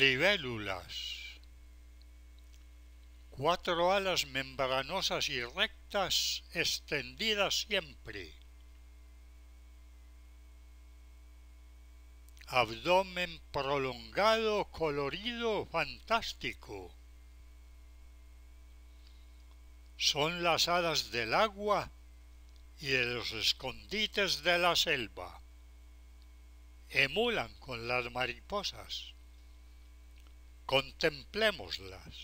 Libélulas. Cuatro alas membranosas y rectas, extendidas siempre. Abdomen prolongado, colorido, fantástico. Son las hadas del agua y de los escondites de la selva. Emulan con las mariposas contemplémoslas.